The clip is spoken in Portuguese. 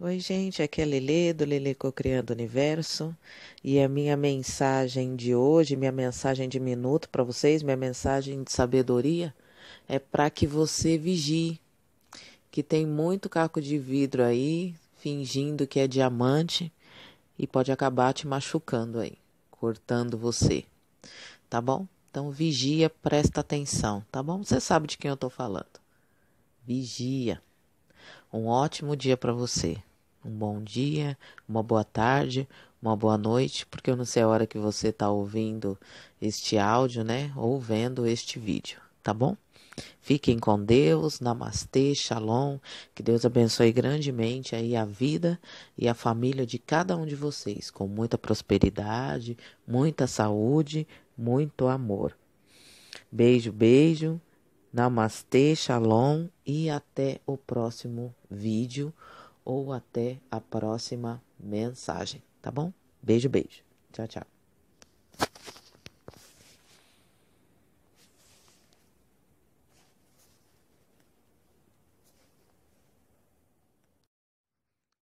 Oi, gente, aqui é Lele do Lele Cocriando Universo e a minha mensagem de hoje, minha mensagem de minuto para vocês, minha mensagem de sabedoria é para que você vigie, que tem muito caco de vidro aí fingindo que é diamante e pode acabar te machucando aí, cortando você, tá bom? Então vigia, presta atenção, tá bom? Você sabe de quem eu tô falando. Vigia. Um ótimo dia para você um bom dia, uma boa tarde, uma boa noite, porque eu não sei a hora que você está ouvindo este áudio, né? Ou vendo este vídeo, tá bom? Fiquem com Deus, namastê, shalom, que Deus abençoe grandemente aí a vida e a família de cada um de vocês, com muita prosperidade, muita saúde, muito amor. Beijo, beijo, namastê, shalom e até o próximo vídeo ou até a próxima mensagem, tá bom? Beijo, beijo. Tchau, tchau.